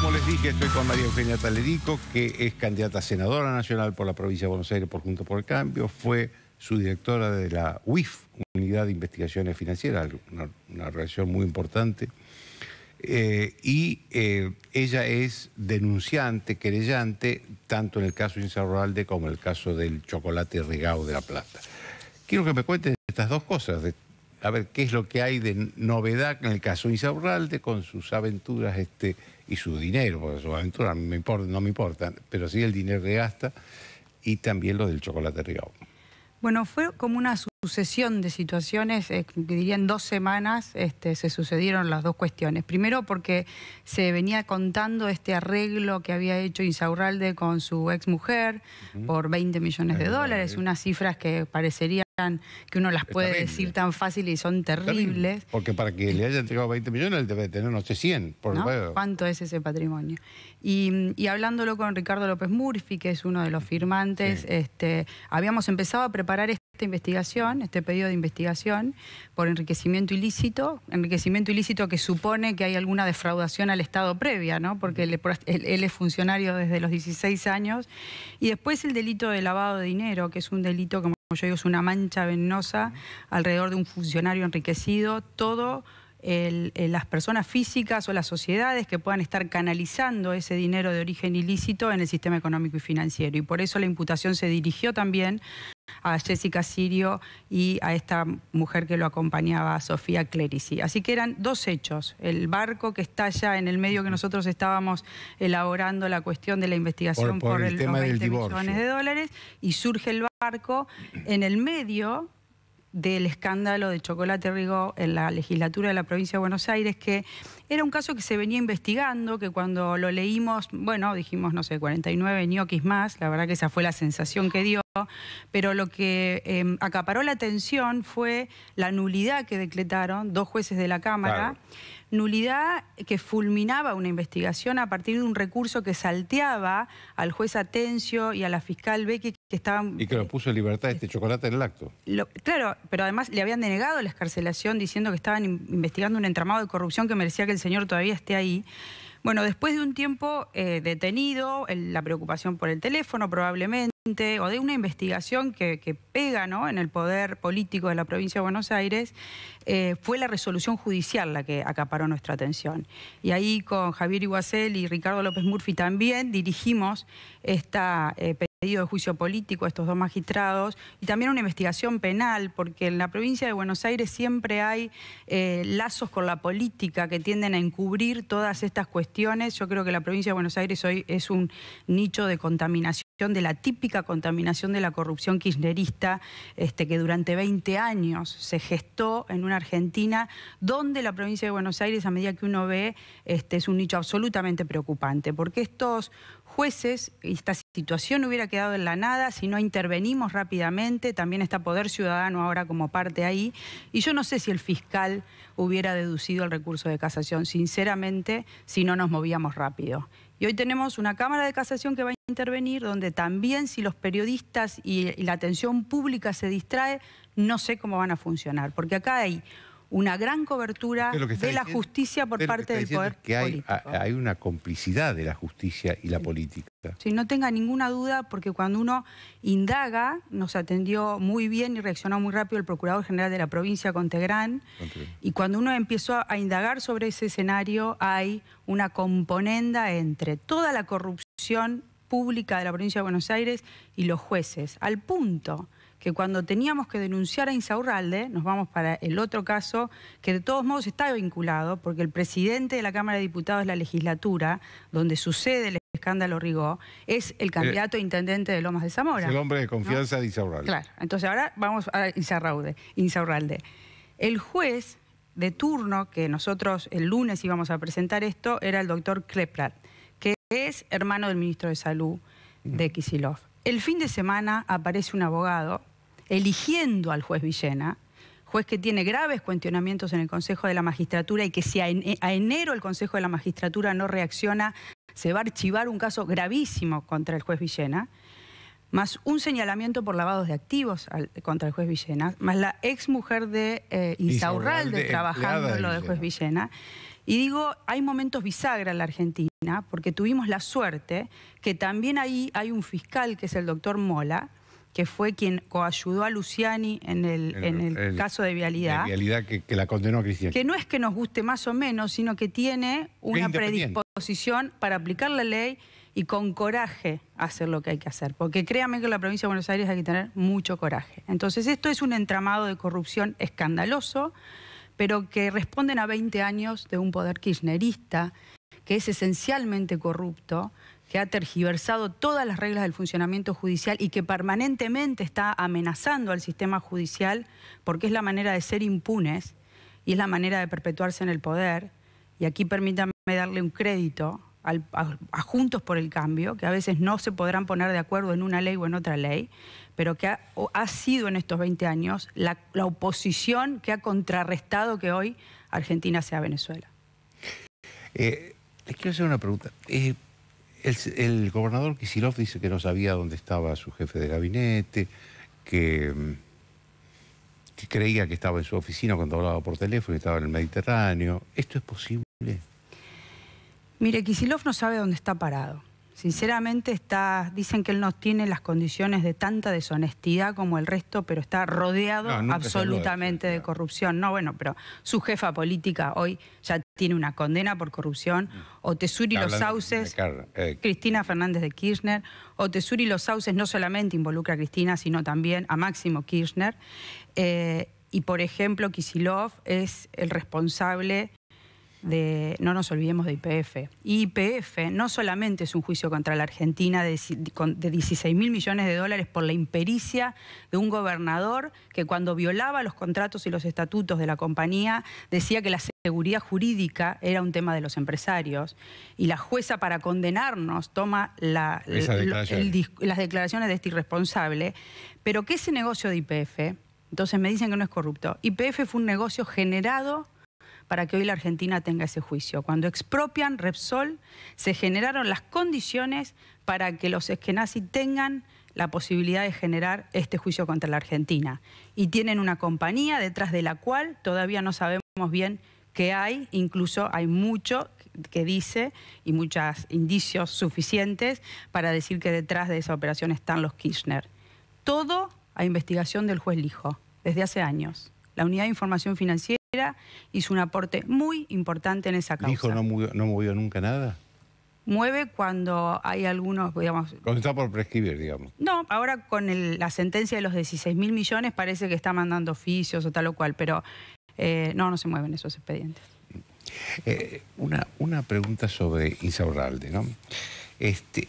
Como les dije, estoy con María Eugenia Talerico, que es candidata a senadora nacional por la provincia de Buenos Aires por Junto por el Cambio. Fue su directora de la UIF, Unidad de Investigaciones Financieras, una, relación muy importante. Eh, y eh, ella es denunciante, querellante, tanto en el caso de como en el caso del chocolate regado de La Plata. Quiero que me cuenten estas dos cosas, a ver qué es lo que hay de novedad en el caso de Insaurralde con sus aventuras este, y su dinero, porque su aventura me importa, no me importa, pero sí el dinero que gasta y también lo del chocolate regalado Bueno, fue como una sucesión de situaciones, eh, diría en dos semanas este, se sucedieron las dos cuestiones. Primero porque se venía contando este arreglo que había hecho Insaurralde con su exmujer por 20 millones de dólares, unas cifras que parecería que uno las puede decir tan fácil y son terribles. Porque para que le hayan entregado 20 millones, él debe tener, no sé, 100. Por lo menos. ¿Cuánto es ese patrimonio? Y, y, hablándolo con Ricardo López Murphy, que es uno de los firmantes, este, habíamos empezado a preparar esta investigación, este pedido de investigación por enriquecimiento ilícito, enriquecimiento ilícito que supone que hay alguna defraudación al Estado previa, ¿no? porque él, él es funcionario desde los 16 años, y después el delito de lavado de dinero, que es un delito como como yo digo, es una mancha venenosa alrededor de un funcionario enriquecido, todo... Eh, las personas físicas o las sociedades que puedan estar canalizando ese dinero de origen ilícito en el sistema económico y financiero. Y por eso la imputación se dirigió también a Jessica Sirio y a esta mujer que lo acompañaba, Sofía Clerici. Así que eran dos hechos, el barco que está allá en el medio que nosotros estábamos elaborando la cuestión de la investigación por, el, tema los 20 millones de dólares y surge el barco en el medio del escándalo de Chocolate Rigo en la legislatura de la provincia de Buenos Aires, que era un caso que se venía investigando, que cuando lo leímos, bueno, dijimos, no sé, 49 ñoquis más, la verdad que esa fue la sensación que dio, pero lo que em, acaparó la atención fue la nulidad que decretaron dos jueces de la Cámara, nulidad que fulminaba una investigación a partir de un recurso que salteaba al juez Atencio y a la fiscal Becky, y que lo eh, puso en libertad este chocolate en el acto. claro, pero además le habían denegado la escarcelación diciendo que estaban investigando un entramado de corrupción que merecía que el señor todavía esté ahí. Bueno, después de un tiempo eh, detenido, la preocupación por el teléfono probablemente, o de una investigación que, pega ¿no? en el poder político de la provincia de Buenos Aires, eh, fue la resolución judicial la que acaparó nuestra atención. Y ahí con Javier Iguacel y Ricardo López Murphy también dirigimos esta de juicio político a estos dos magistrados y también una investigación penal, porque en la provincia de Buenos Aires siempre hay eh, lazos con la política que tienden a encubrir todas estas cuestiones. Yo creo que la provincia de Buenos Aires hoy es un nicho de contaminación de la típica contaminación de la corrupción kirchnerista este, que durante 20 años se gestó en una Argentina donde la provincia de Buenos Aires, a medida que uno ve, este, es un nicho absolutamente preocupante, porque estos jueces, esta situación hubiera quedado en la nada si no intervenimos rápidamente, también está Poder Ciudadano ahora como parte ahí, y yo no sé si el fiscal hubiera deducido el recurso de casación, sinceramente, si no nos movíamos rápido. Y hoy tenemos una Cámara de Casación que va a intervenir, donde también si los periodistas y, la atención pública se distrae, no sé cómo van a funcionar, porque acá hay una gran cobertura de la justicia por parte del poder ah, hay una complicidad de la justicia y la política. Sí, no tenga ninguna duda porque cuando uno indaga, nos atendió muy bien y reaccionó muy rápido el Procurador General de la provincia, Contegrán. Y cuando uno empezó a indagar sobre ese escenario, hay una componenda entre toda la corrupción pública de la provincia de Buenos Aires y los jueces, al punto que cuando teníamos que denunciar a Insaurralde, nos vamos para el otro caso, que de todos modos está vinculado, porque el presidente de la Cámara de Diputados es la legislatura, donde sucede el escándalo Rigó, es el eh, candidato a intendente de Lomas de Zamora. el hombre de confianza de Insaurralde. Claro, entonces ahora vamos a Insaurralde. El juez de turno que nosotros el lunes íbamos a presentar esto era el doctor Kleplat, que es hermano del ministro de Salud de Kisilov. El fin de semana aparece un abogado eligiendo al juez Villena, juez que tiene graves cuestionamientos en el Consejo de la Magistratura y que si eh, a enero el Consejo de la Magistratura no reacciona, se va a archivar un caso gravísimo contra el juez Villena, más un señalamiento por lavados de activos contra el juez Villena, más la ex mujer de eh, de, trabajando en lo del juez Villena. Y digo, hay momentos bisagra en la Argentina, porque tuvimos la suerte que también ahí hay un fiscal, que es el doctor Mola, que fue quien coayudó a Luciani en el, en el, caso de Vialidad. Vialidad que, la condenó Cristian. Que no es que nos guste más o menos, sino que tiene una predisposición para aplicar la ley y con coraje hacer lo que hay que hacer. Porque créame que en la provincia de Buenos Aires hay que tener mucho coraje. Entonces esto es un entramado de corrupción escandaloso, pero que responden a 20 años de un poder kirchnerista que es esencialmente corrupto, que ha tergiversado todas las reglas del funcionamiento judicial y que permanentemente está amenazando al sistema judicial porque es la manera de ser impunes y es la manera de perpetuarse en el poder. Y aquí permítanme darle un crédito a, Juntos por el Cambio, que a veces no se podrán poner de acuerdo en una ley o en otra ley, pero que ha, sido en estos 20 años la, oposición que ha contrarrestado que hoy Argentina sea Venezuela. Eh, les quiero hacer una pregunta. Eh, el, gobernador Kisilov dice que no sabía dónde estaba su jefe de gabinete, que, creía que estaba en su oficina cuando hablaba por teléfono y estaba en el Mediterráneo. ¿Esto es posible? Mire, Kisilov no sabe dónde está parado. Sinceramente está, dicen que él no tiene las condiciones de tanta deshonestidad como el resto, pero está rodeado absolutamente de corrupción. No, bueno, pero su jefa política hoy ya tiene una condena por corrupción. Mm. O Tesuri Los Sauces, eh, Cristina Fernández de Kirchner. O Tesuri Los Sauces no solamente involucra a Cristina, sino también a Máximo Kirchner. Eh, y por ejemplo, Kisilov es el responsable no nos olvidemos de IPF. Y IPF no solamente es un juicio contra la Argentina de, 16 mil millones de dólares por la impericia de un gobernador que cuando violaba los contratos y los estatutos de la compañía decía que la seguridad jurídica era un tema de los empresarios y la jueza para condenarnos toma las declaraciones de este irresponsable, pero que ese negocio de IPF entonces me dicen que no es corrupto. YPF fue un negocio generado para que hoy la Argentina tenga ese juicio. Cuando expropian Repsol, se generaron las condiciones para que los esquenazi tengan la posibilidad de generar este juicio contra la Argentina. Y tienen una compañía detrás de la cual todavía no sabemos bien qué hay, incluso hay mucho que dice y muchos indicios suficientes para decir que detrás de esa operación están los Kirchner. Todo a investigación del juez Lijo, desde hace años. La unidad de información financiera hizo un aporte muy importante en esa causa. ¿Dijo no movió, nunca nada? Mueve cuando hay algunos, digamos... Cuando está por prescribir, digamos. No, ahora con la sentencia de los 16 mil millones parece que está mandando oficios o tal o cual, pero eh, no, no se mueven esos expedientes. Eh, una, una pregunta sobre Insaurralde, ¿no? Este,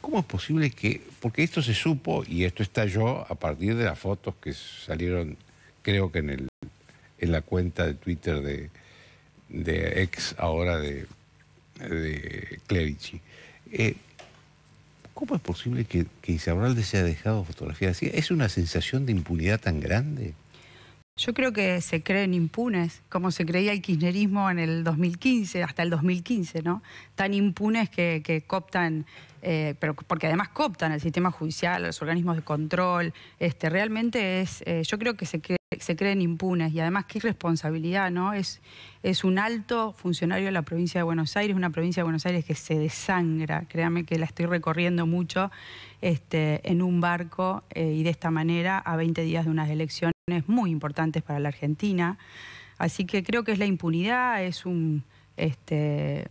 ¿Cómo es posible que...? Porque esto se supo y esto estalló a partir de las fotos que salieron, creo que en el en la cuenta de Twitter de, ex ahora de, de eh, ¿Cómo es posible que, que Isabralde se haya dejado fotografiar así? ¿Es una sensación de impunidad tan grande? Yo creo que se creen impunes, como se creía el kirchnerismo en el 2015, hasta el 2015, ¿no? Tan impunes que, que cooptan eh, pero porque además cooptan el sistema judicial, los organismos de control. Este, realmente es, eh, yo creo que se, se creen impunes y además qué responsabilidad, ¿no? Es, es un alto funcionario de la provincia de Buenos Aires, una provincia de Buenos Aires que se desangra, créame que la estoy recorriendo mucho, este, en un barco eh, y de esta manera a 20 días de unas elecciones muy importantes para la Argentina. Así que creo que es la impunidad, es un... Este,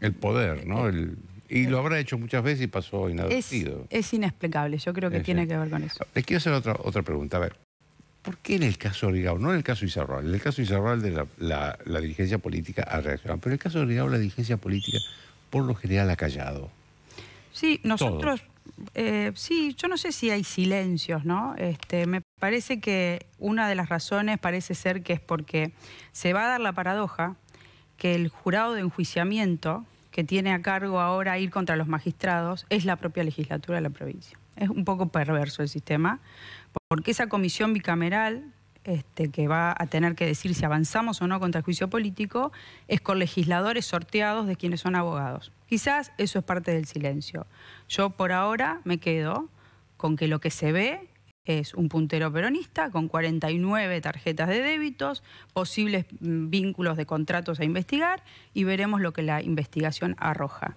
el poder, ¿no? El, y lo habrá hecho muchas veces y pasó inadvertido. Es, es inexplicable, yo creo que tiene que ver con eso. Les quiero hacer otra, otra pregunta, a ver. ¿Por qué en el caso Origaud, no en el caso Isarral, en el caso Isarral de la, dirigencia política ha reaccionado, pero en el caso Origaud la dirigencia política por lo general ha callado? Sí, nosotros, eh, sí, yo no sé si hay silencios, ¿no? Este, me parece que una de las razones parece ser que es porque se va a dar la paradoja que el jurado de enjuiciamiento, que tiene a cargo ahora ir contra los magistrados es la propia legislatura de la provincia. Es un poco perverso el sistema, porque esa comisión bicameral este, que va a tener que decir si avanzamos o no contra el juicio político es con legisladores sorteados de quienes son abogados. Quizás eso es parte del silencio. Yo por ahora me quedo con que lo que se ve es un puntero peronista con 49 tarjetas de débitos, posibles mm, vínculos de contratos a investigar y veremos lo que la investigación arroja.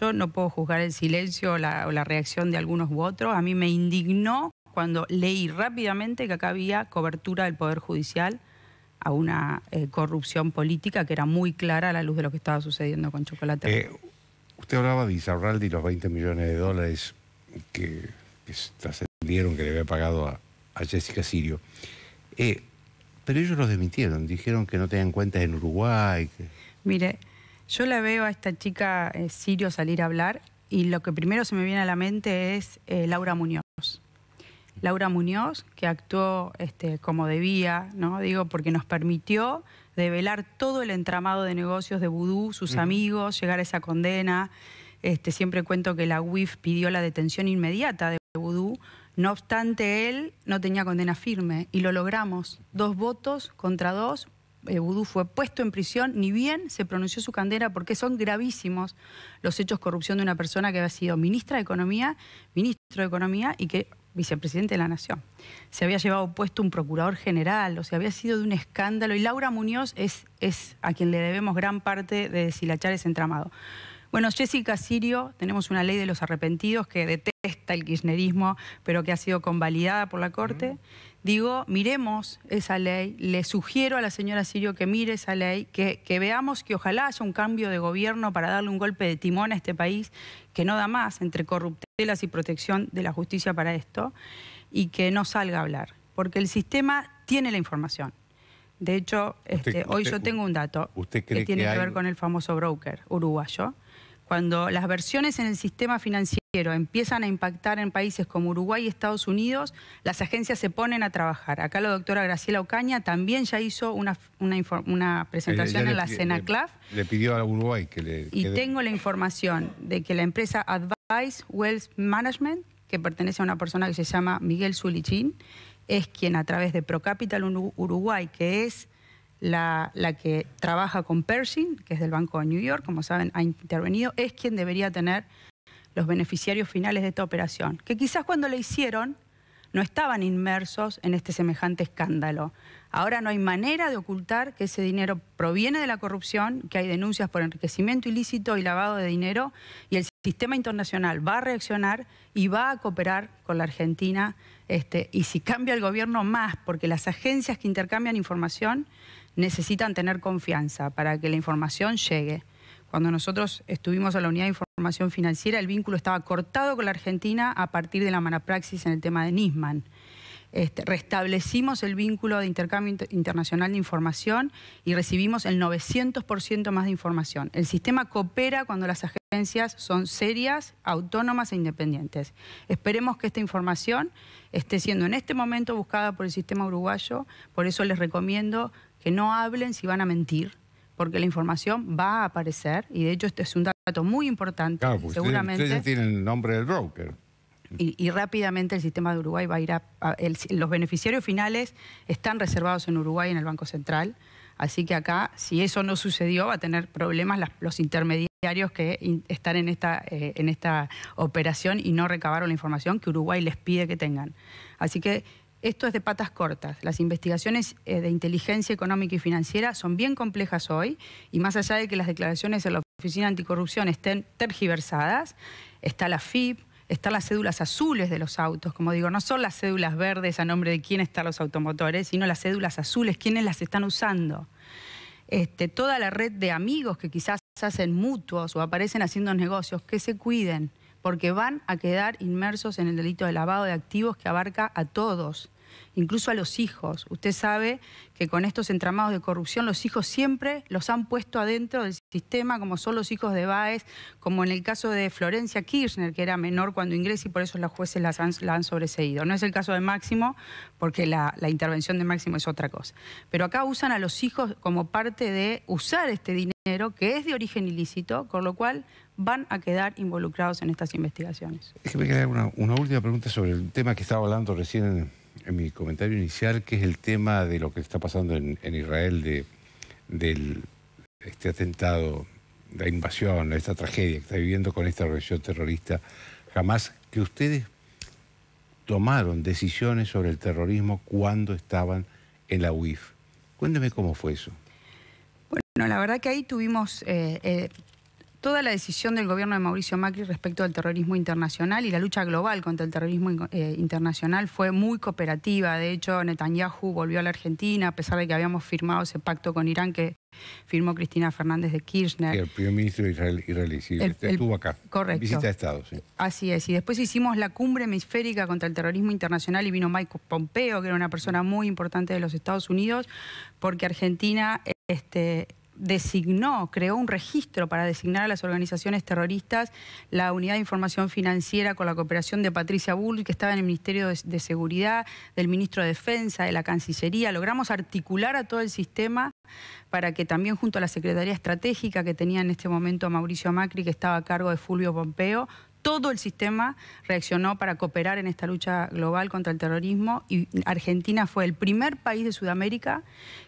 Yo no puedo juzgar el silencio o la reacción de algunos u otros. A mí me indignó cuando leí rápidamente que acá había cobertura del Poder Judicial a una eh, corrupción política que era muy clara a la luz de lo que estaba sucediendo con Chocolate. Eh, usted hablaba de Izarraldi y los 20 millones de dólares que, que está dieron que le había pagado a, Jessica Sirio. Eh, pero ellos los demitieron, dijeron que no tenían cuenta en Uruguay. Mire, yo la veo a esta chica eh, Sirio salir a hablar y lo que primero se me viene a la mente es eh, Laura Muñoz. Laura Muñoz, que actuó este, como debía, ¿no? Digo, porque nos permitió develar todo el entramado de negocios de Vudú, sus amigos, llegar a esa condena. Este, siempre cuento que la UIF pidió la detención inmediata de Vudú no obstante, él no tenía condena firme y lo logramos. Dos votos contra dos. el eh, fue puesto en prisión, ni bien se pronunció su candera, porque son gravísimos los hechos corrupción de una persona que había sido ministra de Economía, ministro de Economía y que vicepresidente de la Nación. Se había llevado puesto un procurador general, o sea, había sido de un escándalo. Y Laura Muñoz es, es a quien le debemos gran parte de deshilachar ese entramado. Bueno, Jessica Sirio, tenemos una ley de los arrepentidos que detecta está el kirchnerismo, pero que ha sido convalidada por la Corte. Mm. Digo, miremos esa ley, le sugiero a la señora Sirio que mire esa ley, que, veamos que ojalá haya un cambio de gobierno para darle un golpe de timón a este país que no da más entre corruptelas y protección de la justicia para esto, y que no salga a hablar, porque el sistema tiene la información. De hecho, este, hoy yo tengo un dato que tiene que, ver con el famoso broker uruguayo. Cuando las versiones en el sistema financiero empiezan a impactar en países como Uruguay y Estados Unidos, las agencias se ponen a trabajar. Acá la doctora Graciela Ocaña también ya hizo una, presentación en la CENACLAF. Le, pidió a Uruguay que le... Y tengo la información de que la empresa Advice Wealth Management, que pertenece a una persona que se llama Miguel Zulichín, es quien a través de ProCapital Uruguay, que es... La, la, que trabaja con Pershing, que es del Banco de New York, como saben, ha intervenido, es quien debería tener los beneficiarios finales de esta operación, que quizás cuando la hicieron no estaban inmersos en este semejante escándalo. Ahora no hay manera de ocultar que ese dinero proviene de la corrupción, que hay denuncias por enriquecimiento ilícito y lavado de dinero, y el sistema internacional va a reaccionar y va a cooperar con la Argentina. Este, y si cambia el gobierno más, porque las agencias que intercambian información necesitan tener confianza para que la información llegue. Cuando nosotros estuvimos a la unidad de información financiera, el vínculo estaba cortado con la Argentina a partir de la manapraxis en el tema de Nisman. Este, restablecimos el vínculo de intercambio internacional de información y recibimos el 900% más de información. El sistema coopera cuando las agencias son serias, autónomas e independientes. Esperemos que esta información esté siendo en este momento buscada por el sistema uruguayo, por eso les recomiendo que no hablen si van a mentir, porque la información va a aparecer y de hecho este es un dato muy importante. seguramente. Ustedes tienen el nombre del broker. Y, rápidamente el sistema de Uruguay va a ir a, los beneficiarios finales están reservados en Uruguay en el Banco Central, así que acá si eso no sucedió va a tener problemas los intermediarios que están en esta eh, en esta operación y no recabaron la información que Uruguay les pide que tengan. Así que esto es de patas cortas. Las investigaciones eh, de inteligencia económica y financiera son bien complejas hoy y más allá de que las declaraciones en la Oficina Anticorrupción estén tergiversadas, está la FIP, están las cédulas azules de los autos, como digo, no son las cédulas verdes a nombre de quién están los automotores, sino las cédulas azules, quiénes las están usando. Este, toda la red de amigos que quizás hacen mutuos o aparecen haciendo negocios, que se cuiden, porque van a quedar inmersos en el delito de lavado de activos que abarca a todos incluso a los hijos. Usted sabe que con estos entramados de corrupción los hijos siempre los han puesto adentro del sistema, como son los hijos de Baez, como en el caso de Florencia Kirchner, que era menor cuando ingresa y por eso los jueces la han sobreseído. No es el caso de Máximo, porque la, intervención de Máximo es otra cosa. Pero acá usan a los hijos como parte de usar este dinero que es de origen ilícito, con lo cual van a quedar involucrados en estas investigaciones. Es que me queda una, una última pregunta sobre el tema que estaba hablando recién en mi comentario inicial, que es el tema de lo que está pasando en, Israel, de, este atentado, la invasión, esta tragedia que está viviendo con esta organización terrorista jamás que ustedes tomaron decisiones sobre el terrorismo cuando estaban en la UIF. Cuénteme cómo fue eso. Bueno, la verdad que ahí tuvimos eh, eh, toda la decisión del gobierno de Mauricio Macri respecto al terrorismo internacional y la lucha global contra el terrorismo eh, internacional fue muy cooperativa. De hecho, Netanyahu volvió a la Argentina, a pesar de que habíamos firmado ese pacto con Irán que firmó Cristina Fernández de Kirchner. El primer ministro israelí, sí, estuvo acá. Correcto. Visita de Estado, sí. Así es. Y después hicimos la cumbre hemisférica contra el terrorismo internacional y vino Mike Pompeo, que era una persona muy importante de los Estados Unidos, porque Argentina... Este, designó, creó un registro para designar a las organizaciones terroristas la Unidad de Información Financiera con la cooperación de Patricia Bull, que estaba en el Ministerio de, Seguridad, del Ministro de Defensa, de la Cancillería. Logramos articular a todo el sistema para que también junto a la Secretaría Estratégica que tenía en este momento Mauricio Macri, que estaba a cargo de Fulvio Pompeo, todo el sistema reaccionó para cooperar en esta lucha global contra el terrorismo y Argentina fue el primer país de Sudamérica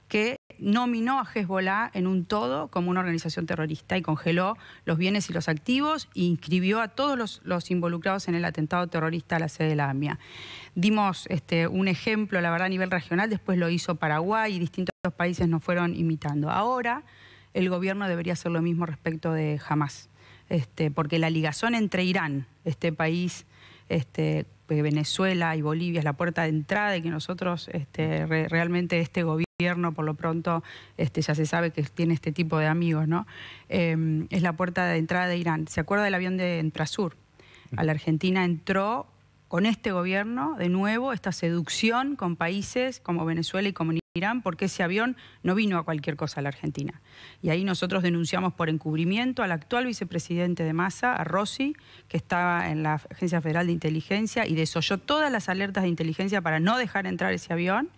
que nominó a Hezbollah en un todo como una organización terrorista y congeló los bienes y los activos e inscribió a todos los, involucrados en el atentado terrorista a la sede de la AMIA. Dimos este, un ejemplo, la verdad, a nivel regional, después lo hizo Paraguay y distintos países nos fueron imitando. Ahora el gobierno debería hacer lo mismo respecto de Hamas, este, porque la ligazón entre Irán, este país este, que eh, Venezuela y Bolivia es la puerta de entrada y que nosotros este, realmente este gobierno, por lo pronto, este, ya se sabe que tiene este tipo de amigos, ¿no? Em, es la puerta de entrada de Irán. ¿Se acuerda del avión de Entrasur? A la Argentina entró con este gobierno, de nuevo, esta seducción con países como Venezuela y como Irán, porque ese avión no vino a cualquier cosa a la Argentina. Y ahí nosotros denunciamos por encubrimiento al actual vicepresidente de Massa, a Rossi, que estaba en la Agencia Federal de Inteligencia y desoyó todas las alertas de inteligencia para no dejar entrar ese avión.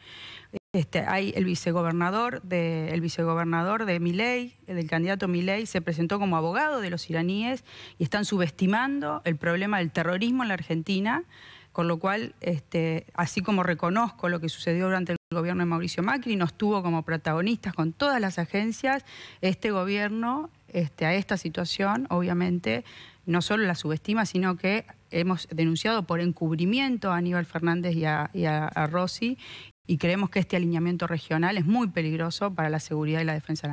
Este, hay el vicegobernador de, vicegobernador de Milei, del candidato Milei, se presentó como abogado de los iraníes y están subestimando el problema del terrorismo en la Argentina, con lo cual, este, así como reconozco lo que sucedió durante el gobierno de Mauricio Macri, nos tuvo como protagonistas con todas las agencias, este gobierno este, a esta situación, obviamente, no solo la subestima, sino que hemos denunciado por encubrimiento a Aníbal Fernández y a Rossi y creemos que este alineamiento regional es muy peligroso para la seguridad y la defensa